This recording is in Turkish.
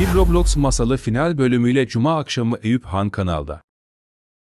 Bir Roblox masalı final bölümüyle Cuma akşamı Eyüp Han kanalda.